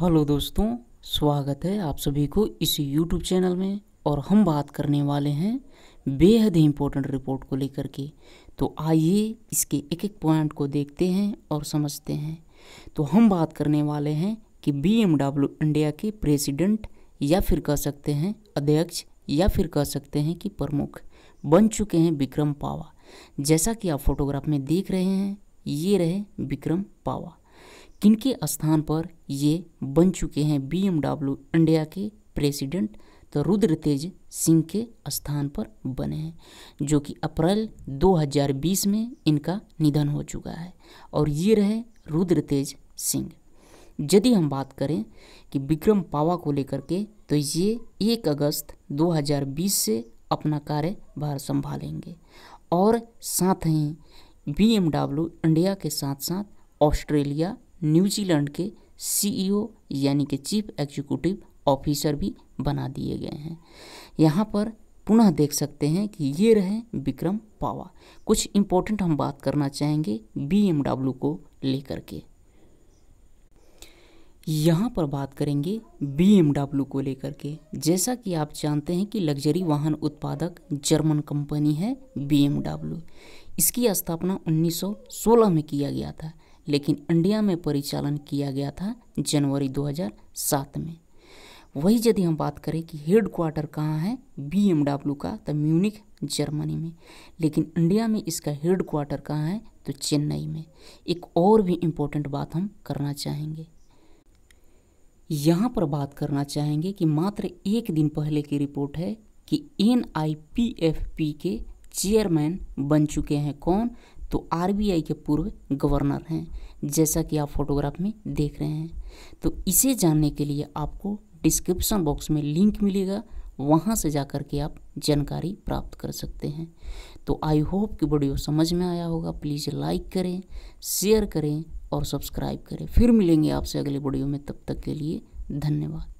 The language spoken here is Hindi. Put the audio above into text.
हेलो दोस्तों स्वागत है आप सभी को इस यूट्यूब चैनल में और हम बात करने वाले हैं बेहद ही इम्पोर्टेंट रिपोर्ट को लेकर के तो आइए इसके एक एक पॉइंट को देखते हैं और समझते हैं तो हम बात करने वाले हैं कि बी इंडिया के प्रेसिडेंट या फिर कह सकते हैं अध्यक्ष या फिर कह सकते हैं कि प्रमुख बन चुके हैं विक्रम पावा जैसा कि आप फोटोग्राफ में देख रहे हैं ये रहे विक्रम पावा किनके स्थान पर ये बन चुके हैं बीएमडब्ल्यू इंडिया के प्रेसिडेंट तो रुद्र तेज सिंह के स्थान पर बने हैं जो कि अप्रैल 2020 में इनका निधन हो चुका है और ये रहे रुद्र तेज सिंह यदि हम बात करें कि विक्रम पावा को लेकर के तो ये एक अगस्त 2020 से अपना कार्य भार संभालेंगे और साथ ही बी इंडिया के साथ साथ ऑस्ट्रेलिया न्यूजीलैंड के सीईओ यानी कि चीफ एग्जीक्यूटिव ऑफिसर भी बना दिए गए हैं यहाँ पर पुनः देख सकते हैं कि ये रहे विक्रम पावा कुछ इम्पोर्टेंट हम बात करना चाहेंगे बी को लेकर के यहाँ पर बात करेंगे बी को लेकर के जैसा कि आप जानते हैं कि लग्जरी वाहन उत्पादक जर्मन कंपनी है बी इसकी स्थापना 1916 में किया गया था लेकिन इंडिया में परिचालन किया गया था जनवरी 2007 में वही यदि हम बात करें कि हेड क्वार्टर कहाँ है बी का तो म्यूनिक जर्मनी में लेकिन इंडिया में इसका हेड क्वार्टर कहाँ है तो चेन्नई में एक और भी इम्पोर्टेंट बात हम करना चाहेंगे यहाँ पर बात करना चाहेंगे कि मात्र एक दिन पहले की रिपोर्ट है कि एन के चेयरमैन बन चुके हैं कौन तो आरबीआई के पूर्व गवर्नर हैं जैसा कि आप फोटोग्राफ में देख रहे हैं तो इसे जानने के लिए आपको डिस्क्रिप्शन बॉक्स में लिंक मिलेगा वहाँ से जा कर के आप जानकारी प्राप्त कर सकते हैं तो आई होप कि वीडियो समझ में आया होगा प्लीज़ लाइक करें शेयर करें और सब्सक्राइब करें फिर मिलेंगे आपसे अगले वीडियो में तब तक के लिए धन्यवाद